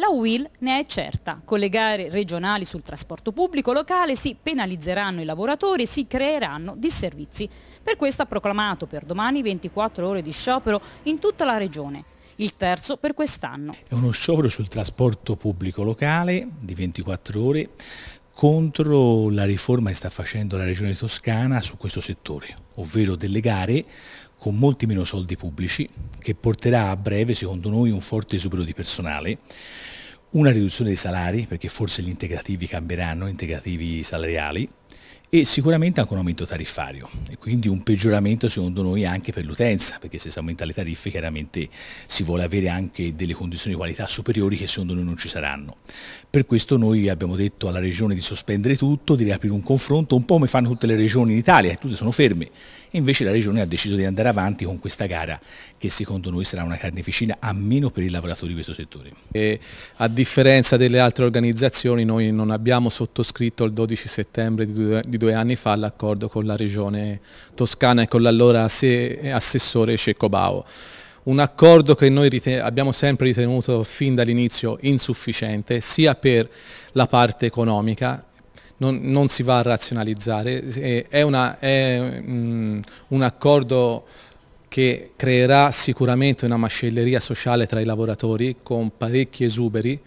La UIL ne è certa. Con le gare regionali sul trasporto pubblico locale si penalizzeranno i lavoratori e si creeranno disservizi. Per questo ha proclamato per domani 24 ore di sciopero in tutta la regione il terzo per quest'anno. È uno sciopero sul trasporto pubblico locale di 24 ore contro la riforma che sta facendo la Regione Toscana su questo settore, ovvero delle gare con molti meno soldi pubblici, che porterà a breve, secondo noi, un forte esubero di personale, una riduzione dei salari, perché forse gli integrativi cambieranno, integrativi salariali, e sicuramente anche un aumento tariffario e quindi un peggioramento secondo noi anche per l'utenza, perché se si aumenta le tariffe chiaramente si vuole avere anche delle condizioni di qualità superiori che secondo noi non ci saranno. Per questo noi abbiamo detto alla Regione di sospendere tutto, di riaprire un confronto, un po' come fanno tutte le regioni in Italia, tutte sono ferme, e invece la Regione ha deciso di andare avanti con questa gara che secondo noi sarà una carneficina a meno per i lavoratori di questo settore. E a differenza delle altre organizzazioni noi non abbiamo sottoscritto il 12 settembre di due anni fa l'accordo con la regione toscana e con l'allora assessore Cecco Bao. Un accordo che noi riten- abbiamo sempre ritenuto fin dall'inizio insufficiente, sia per la parte economica, non, non si va a razionalizzare, è, una, è mh, mm, un accordo che creerà sicuramente una mascelleria sociale tra i lavoratori con parecchi esuberi